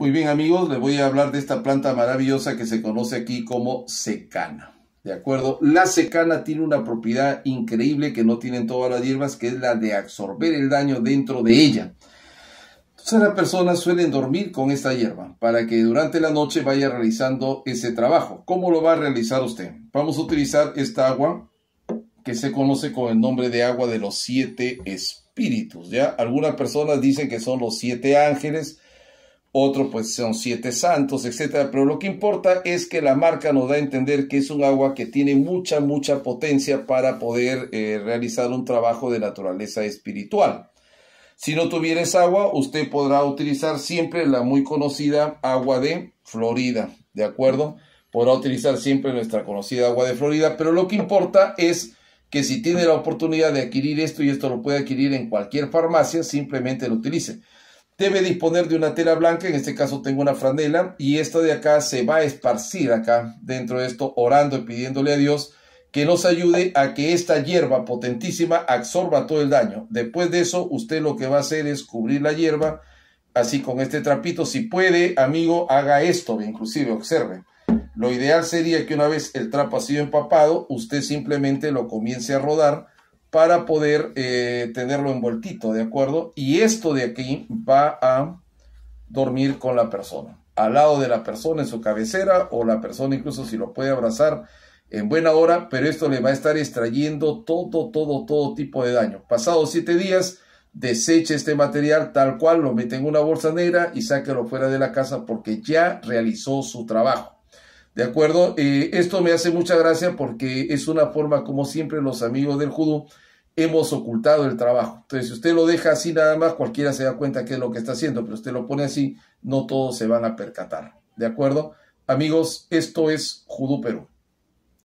Muy bien amigos, les voy a hablar de esta planta maravillosa que se conoce aquí como secana. ¿De acuerdo? La secana tiene una propiedad increíble que no tienen todas las hierbas, que es la de absorber el daño dentro de ella. Entonces las personas suelen dormir con esta hierba para que durante la noche vaya realizando ese trabajo. ¿Cómo lo va a realizar usted? Vamos a utilizar esta agua que se conoce con el nombre de agua de los siete espíritus. ¿ya? Algunas personas dicen que son los siete ángeles, otro pues son siete santos, etcétera, pero lo que importa es que la marca nos da a entender que es un agua que tiene mucha, mucha potencia para poder eh, realizar un trabajo de naturaleza espiritual. Si no tuvieres agua, usted podrá utilizar siempre la muy conocida agua de Florida, ¿de acuerdo? Podrá utilizar siempre nuestra conocida agua de Florida, pero lo que importa es que si tiene la oportunidad de adquirir esto y esto lo puede adquirir en cualquier farmacia, simplemente lo utilice. Debe disponer de una tela blanca, en este caso tengo una franela, y esta de acá se va a esparcir acá dentro de esto, orando y pidiéndole a Dios que nos ayude a que esta hierba potentísima absorba todo el daño. Después de eso, usted lo que va a hacer es cubrir la hierba, así con este trapito. Si puede, amigo, haga esto, inclusive observe. Lo ideal sería que una vez el trapo ha sido empapado, usted simplemente lo comience a rodar para poder eh, tenerlo envueltito, ¿de acuerdo? Y esto de aquí va a dormir con la persona, al lado de la persona en su cabecera o la persona incluso si lo puede abrazar en buena hora, pero esto le va a estar extrayendo todo, todo, todo tipo de daño. Pasados siete días, deseche este material tal cual, lo mete en una bolsa negra y sáquelo fuera de la casa porque ya realizó su trabajo. ¿De acuerdo? Eh, esto me hace mucha gracia porque es una forma como siempre los amigos del judo hemos ocultado el trabajo. Entonces, si usted lo deja así nada más, cualquiera se da cuenta qué es lo que está haciendo, pero usted lo pone así, no todos se van a percatar. ¿De acuerdo? Amigos, esto es Judo Perú.